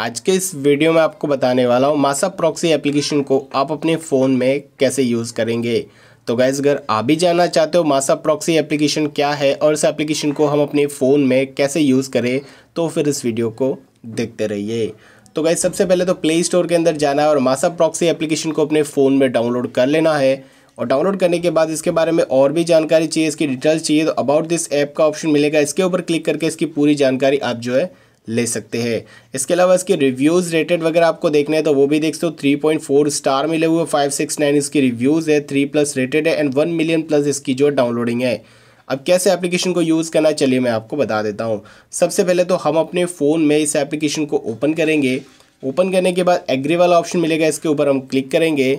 आज के इस वीडियो में आपको बताने वाला हूँ मासा प्रॉक्सी एप्लीकेशन को आप अपने फ़ोन में कैसे यूज़ करेंगे तो गैस अगर आप भी जानना चाहते हो मासा प्रॉक्सी एप्लीकेशन क्या है और इस एप्लीकेशन को हम अपने फ़ोन में कैसे यूज़ करें तो फिर इस वीडियो को देखते रहिए तो गैस सबसे पहले तो प्ले स्टोर के अंदर जाना है और मासा प्रॉक्सी एप्लीकेशन को अपने फ़ोन में डाउनलोड कर लेना है और डाउनलोड करने के बाद इसके बारे में और भी जानकारी चाहिए इसकी डिटेल्स चाहिए तो अबाउट दिस ऐप का ऑप्शन मिलेगा इसके ऊपर क्लिक करके इसकी पूरी जानकारी आप जो है ले सकते हैं इसके अलावा इसके रिव्यूज़ रेटेड वगैरह आपको देखना है तो वो भी देख सकते हो थ्री पॉइंट फोर स्टार मिले हुए फाइव सिक्स नाइन इसकी रिव्यूज़ है थ्री प्लस रेटेड है एंड वन मिलियन प्लस इसकी जो डाउनलोडिंग है अब कैसे एप्लीकेशन को यूज़ करना चलिए मैं आपको बता देता हूँ सबसे पहले तो हम अपने फ़ोन में इस एप्लीकेशन को ओपन करेंगे ओपन करने के बाद एग्री वाला ऑप्शन मिलेगा इसके ऊपर हम क्लिक करेंगे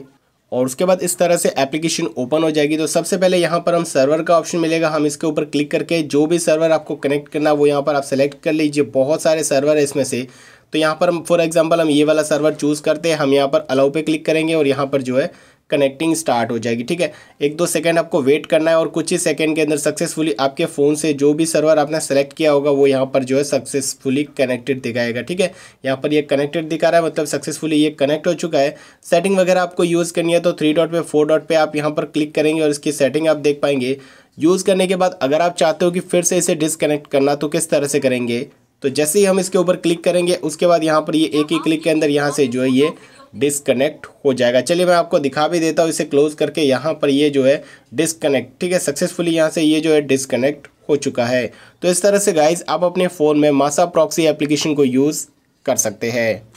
और उसके बाद इस तरह से एप्लीकेशन ओपन हो जाएगी तो सबसे पहले यहाँ पर हम सर्वर का ऑप्शन मिलेगा हम इसके ऊपर क्लिक करके जो भी सर्वर आपको कनेक्ट करना वो यहाँ पर आप सेलेक्ट कर लीजिए बहुत सारे सर्वर है इसमें से तो यहाँ पर हम फॉर एग्जांपल हम ये वाला सर्वर चूज़ करते हैं हम यहाँ पर अलाउ पे क्लिक करेंगे और यहाँ पर जो है कनेक्टिंग स्टार्ट हो जाएगी ठीक है एक दो सेकेंड आपको वेट करना है और कुछ ही सेकेंड के अंदर सक्सेसफुली आपके फ़ोन से जो भी सर्वर आपने सेलेक्ट किया होगा वो यहाँ पर जो है सक्सेसफुली कनेक्टेड दिखाएगा ठीक है यहाँ पर ये कनेक्टेड दिखा रहा है मतलब सक्सेसफुली ये कनेक्ट हो चुका है सेटिंग वगैरह आपको यूज़ करनी है तो थ्री डॉट पर फोर डॉट पर आप यहाँ पर क्लिक करेंगे और इसकी सेटिंग आप देख पाएंगे यूज़ करने के बाद अगर आप चाहते हो कि फिर से इसे डिसकनेक्ट करना तो किस तरह से करेंगे तो जैसे ही हम इसके ऊपर क्लिक करेंगे उसके बाद यहाँ पर ये एक ही क्लिक के अंदर यहाँ से जो है ये डिसकनेक्ट हो जाएगा चलिए मैं आपको दिखा भी देता हूँ इसे क्लोज करके यहाँ पर ये जो है डिसकनेक्ट ठीक है सक्सेसफुली यहाँ से ये जो है डिसकनेक्ट हो चुका है तो इस तरह से गाइज आप अपने फ़ोन में मासा प्रॉक्सी एप्लीकेशन को यूज़ कर सकते हैं